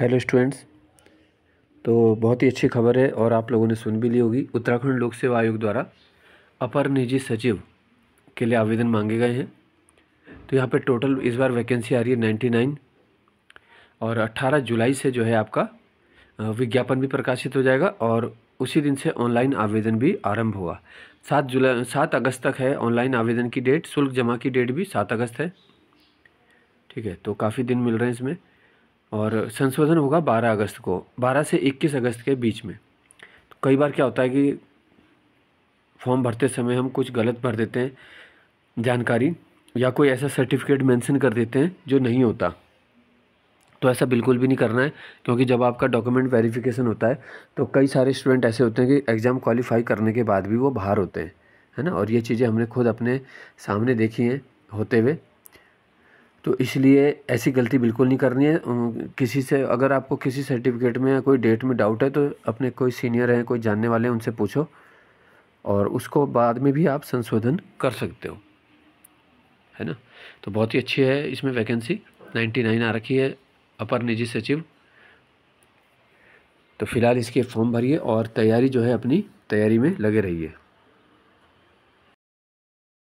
hello students तो बहुत ही अच्छी खबर है और आप लोगों ने सुन भी ली होगी उत्तराखंड लोक सेवा आयोग द्वारा अपर निजी सचिव के लिए आवेदन मांगे गए हैं तो यहाँ पे टोटल इस बार वैकेंसी आ रही है नाइन्टी नाइन और अट्ठारह जुलाई से जो है आपका विज्ञापन भी प्रकाशित हो जाएगा और उसी दिन से ऑनलाइन आवेदन भी आरंभ होगा सात जुलाई सात अगस्त तक है ऑनलाइन आवेदन की डेट शुल्क जमा की डेट भी सात अगस्त है ठीक है तो काफ़ी दिन मिल रहे हैं इसमें और संशोधन होगा बारह अगस्त को बारह से इक्कीस अगस्त के बीच में तो कई बार क्या होता है कि फॉर्म भरते समय हम कुछ गलत भर देते हैं जानकारी या कोई ऐसा सर्टिफिकेट मेंशन कर देते हैं जो नहीं होता तो ऐसा बिल्कुल भी नहीं करना है क्योंकि जब आपका डॉक्यूमेंट वेरिफिकेशन होता है तो कई सारे स्टूडेंट ऐसे होते हैं कि एग्ज़ाम क्वालिफाई करने के बाद भी वो बाहर होते हैं है ना और ये चीज़ें हमने खुद अपने सामने देखी हैं होते हुए तो इसलिए ऐसी गलती बिल्कुल नहीं करनी है किसी से अगर आपको किसी सर्टिफिकेट में या कोई डेट में डाउट है तो अपने कोई सीनियर हैं कोई जानने वाले हैं उनसे पूछो और उसको बाद में भी आप संशोधन कर सकते हो है ना तो बहुत ही अच्छी है इसमें वैकेंसी 99 आ रखी है अपर निजी सचिव तो फिलहाल इसके फॉर्म भरिए और तैयारी जो है अपनी तैयारी में लगे रहिए